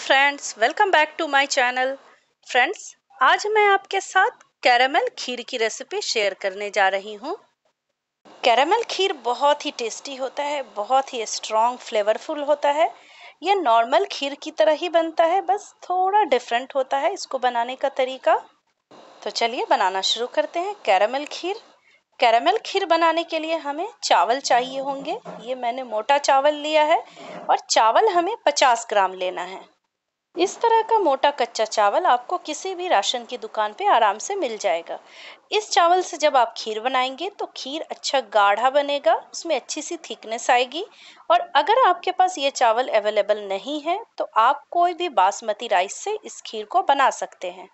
friends welcome back to my channel friends आज मैं आपके साथ कैरामल खीर की रेसिपी शेयर करने जा रही हूँ कैरामल खीर बहुत ही टेस्टी होता है बहुत ही स्ट्रॉन्ग फ्लेवरफुल होता है यह नॉर्मल खीर की तरह ही बनता है बस थोड़ा डिफरेंट होता है इसको बनाने का तरीका तो चलिए बनाना शुरू करते हैं कैरामल खीर कैरामल खीर बनाने के लिए हमें चावल चाहिए होंगे ये मैंने मोटा चावल लिया है और चावल हमें 50 ग्राम लेना है इस तरह का मोटा कच्चा चावल आपको किसी भी राशन की दुकान पे आराम से मिल जाएगा इस चावल से जब आप खीर बनाएंगे तो खीर अच्छा गाढ़ा बनेगा उसमें अच्छी सी थिकनेस आएगी और अगर आपके पास ये चावल अवेलेबल नहीं है तो आप कोई भी बासमती राइस से इस खीर को बना सकते हैं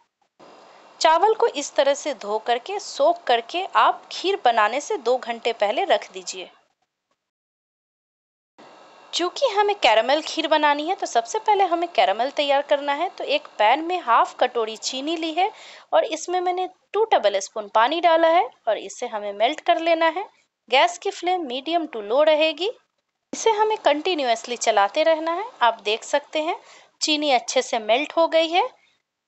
चावल को इस तरह से धो करके सोख करके आप खीर बनाने से दो घंटे पहले रख दीजिए चूँकि हमें कैरमल खीर बनानी है तो सबसे पहले हमें कैरमल तैयार करना है तो एक पैन में हाफ कटोरी चीनी ली है और इसमें मैंने टू टेबल स्पून पानी डाला है और इसे हमें मेल्ट कर लेना है गैस की फ्लेम मीडियम टू लो रहेगी इसे हमें कंटिन्यूसली चलाते रहना है आप देख सकते हैं चीनी अच्छे से मेल्ट हो गई है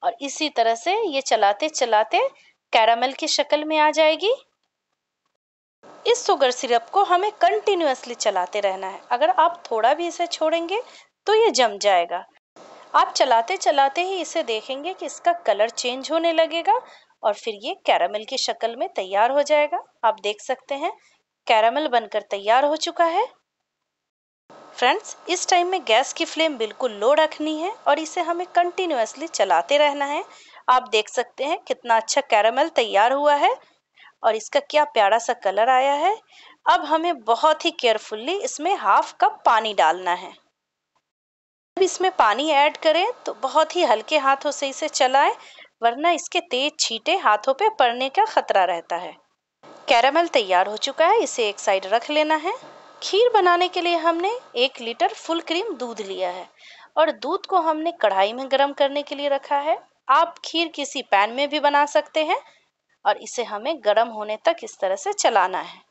और इसी तरह से ये चलाते चलाते कैरामल की शक्ल में आ जाएगी इस शुगर सिरप को हमें कंटिन्यूसली चलाते रहना है अगर आप थोड़ा भी इसे छोड़ेंगे तो ये जम जाएगा आप चलाते चलाते ही इसे देखेंगे कि इसका कलर चेंज होने लगेगा और फिर ये कैरामल की शक्ल में तैयार हो जाएगा आप देख सकते हैं कैरामल बनकर तैयार हो चुका है फ्रेंड्स इस टाइम में गैस की फ्लेम बिल्कुल लो रखनी है और इसे हमें कंटिन्यूसली चलाते रहना है आप देख सकते हैं कितना अच्छा कैरामल तैयार हुआ है और इसका क्या प्यारा सा कलर आया है अब हमें बहुत ही केयरफुल्ली इसमें हाफ कप पानी डालना है जब इसमें पानी ऐड करें तो बहुत ही हल्के हाथों से इसे चलाएं वरना इसके तेज छींटे हाथों पे पड़ने का खतरा रहता है कैरामल तैयार हो चुका है इसे एक साइड रख लेना है खीर बनाने के लिए हमने एक लीटर फुल क्रीम दूध लिया है और दूध को हमने कढ़ाई में गर्म करने के लिए रखा है आप खीर किसी पैन में भी बना सकते हैं और इसे हमें गर्म होने तक इस तरह से चलाना है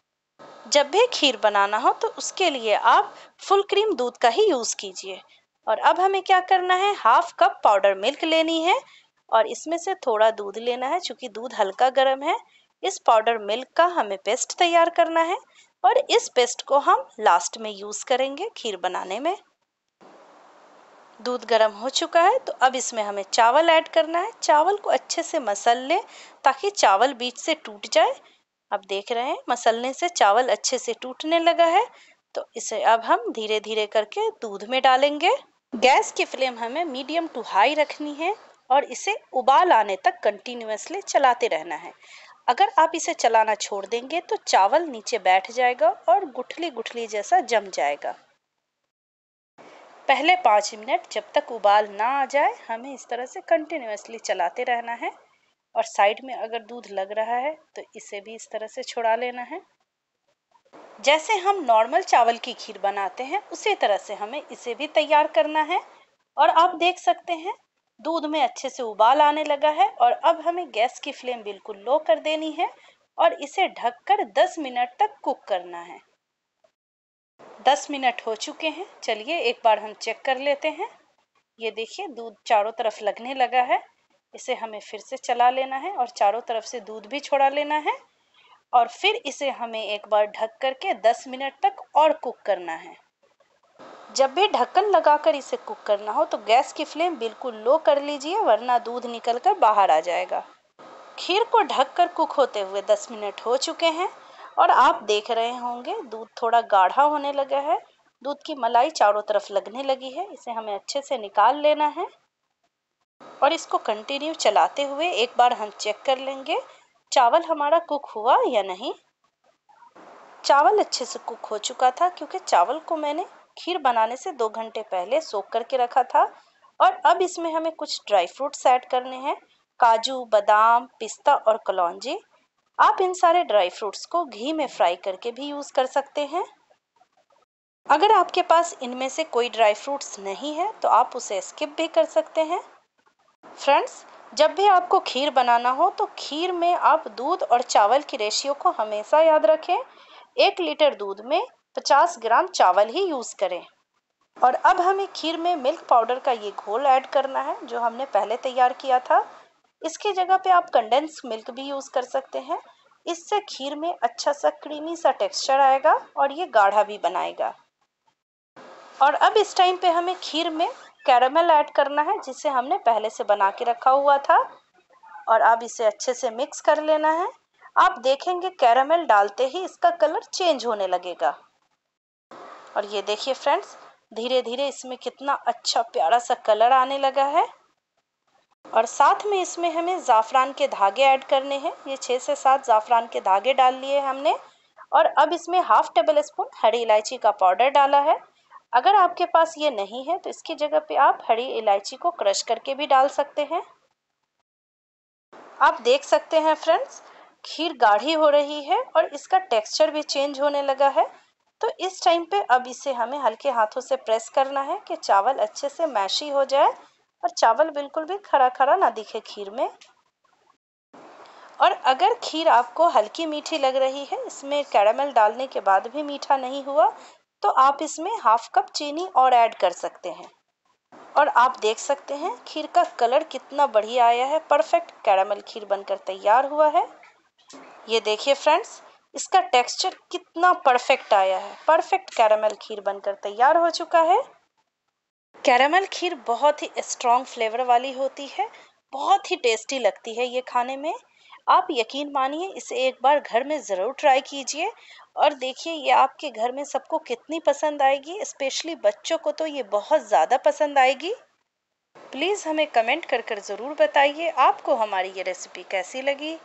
जब भी खीर बनाना हो तो उसके लिए आप फुल क्रीम दूध का ही यूज़ कीजिए और अब हमें क्या करना है हाफ कप पाउडर मिल्क लेनी है और इसमें से थोड़ा दूध लेना है क्योंकि दूध हल्का गर्म है इस पाउडर मिल्क का हमें पेस्ट तैयार करना है और इस पेस्ट को हम लास्ट में यूज़ करेंगे खीर बनाने में दूध गर्म हो चुका है तो अब इसमें हमें चावल ऐड करना है चावल को अच्छे से मसल लें ताकि चावल बीच से टूट जाए अब देख रहे हैं मसलने से चावल अच्छे से टूटने लगा है तो इसे अब हम धीरे धीरे करके दूध में डालेंगे गैस की फ्लेम हमें मीडियम टू हाई रखनी है और इसे उबाल आने तक कंटिन्यूसली चलाते रहना है अगर आप इसे चलाना छोड़ देंगे तो चावल नीचे बैठ जाएगा और गुठली गुठली जैसा जम जाएगा पहले पाँच मिनट जब तक उबाल ना आ जाए हमें इस तरह से कंटिन्यूसली चलाते रहना है और साइड में अगर दूध लग रहा है तो इसे भी इस तरह से छुड़ा लेना है जैसे हम नॉर्मल चावल की खीर बनाते हैं उसी तरह से हमें इसे भी तैयार करना है और आप देख सकते हैं दूध में अच्छे से उबाल आने लगा है और अब हमें गैस की फ्लेम बिल्कुल लो कर देनी है और इसे ढककर 10 मिनट तक कुक करना है दस मिनट हो चुके हैं चलिए एक बार हम चेक कर लेते हैं ये देखिए दूध चारों तरफ लगने लगा है इसे हमें फिर से चला लेना है और चारों तरफ से दूध भी छोड़ा लेना है और फिर इसे हमें एक बार ढक करके 10 मिनट तक और कुक करना है जब भी ढक्कन लगाकर इसे कुक करना हो तो गैस की फ्लेम बिल्कुल लो कर लीजिए वरना दूध निकल कर बाहर आ जाएगा खीर को ढककर कुक होते हुए 10 मिनट हो चुके हैं और आप देख रहे होंगे दूध थोड़ा गाढ़ा होने लगा है दूध की मलाई चारों तरफ लगने लगी है इसे हमें अच्छे से निकाल लेना है और इसको कंटिन्यू चलाते हुए एक बार हम चेक कर लेंगे चावल हमारा कुक हुआ या नहीं चावल अच्छे से कुक हो चुका था क्योंकि चावल को मैंने खीर बनाने से दो घंटे पहले सोख करके रखा था और अब इसमें हमें कुछ ड्राई फ्रूट्स ऐड करने हैं काजू बादाम पिस्ता और कलौजी आप इन सारे ड्राई फ्रूट्स को घी में फ्राई करके भी यूज़ कर सकते हैं अगर आपके पास इनमें से कोई ड्राई फ्रूट्स नहीं है तो आप उसे स्किप भी कर सकते हैं फ्रेंड्स जब भी आपको खीर बनाना हो तो खीर में आप दूध और चावल की रेशियो को हमेशा याद रखें एक लीटर दूध में 50 ग्राम चावल ही यूज़ करें और अब हमें खीर में मिल्क पाउडर का ये घोल ऐड करना है जो हमने पहले तैयार किया था इसकी जगह पे आप कंडेंस मिल्क भी यूज़ कर सकते हैं इससे खीर में अच्छा सा क्रीमी सा टेक्सचर आएगा और ये गाढ़ा भी बनाएगा और अब इस टाइम पे हमें खीर में कैरामल ऐड करना है जिसे हमने पहले से बना के रखा हुआ था और अब इसे अच्छे से मिक्स कर लेना है आप देखेंगे कैरामल डालते ही इसका कलर चेंज होने लगेगा और ये देखिए फ्रेंड्स धीरे धीरे इसमें कितना अच्छा प्यारा सा कलर आने लगा है और साथ में इसमें हमें ज़ाफ़रान के धागे ऐड करने हैं ये छः से सात ज़ाफ़रान के धागे डाल लिए हमने और अब इसमें हाफ टेबल स्पून हरी इलायची का पाउडर डाला है अगर आपके पास ये नहीं है तो इसकी जगह पे आप हरी इलायची को क्रश करके भी डाल सकते हैं आप देख सकते हैं फ्रेंड्स खीर गाढ़ी हो रही है और इसका टेक्सचर भी चेंज होने लगा है तो इस टाइम पे अब इसे हमें हल्के हाथों से प्रेस करना है कि चावल अच्छे से मैशी हो जाए और चावल बिल्कुल भी खड़ा खड़ा ना दिखे खीर में और अगर खीर आपको हल्की मीठी लग रही है इसमें कैरामल डालने के बाद भी मीठा नहीं हुआ तो आप इसमें हाफ कप चीनी और ऐड कर सकते हैं और आप देख सकते हैं खीर का कलर कितना बढ़िया आया है परफेक्ट कैरामल खीर बनकर तैयार हुआ है ये देखिए फ्रेंड्स इसका टेक्सचर कितना परफेक्ट आया है परफेक्ट कैरामल खीर बनकर तैयार हो चुका है कैरामल खीर बहुत ही स्ट्रॉन्ग फ्लेवर वाली होती है बहुत ही टेस्टी लगती है ये खाने में आप यकीन मानिए इसे एक बार घर में ज़रूर ट्राई कीजिए और देखिए ये आपके घर में सबको कितनी पसंद आएगी स्पेशली बच्चों को तो ये बहुत ज़्यादा पसंद आएगी प्लीज़ हमें कमेंट कर कर ज़रूर बताइए आपको हमारी ये रेसिपी कैसी लगी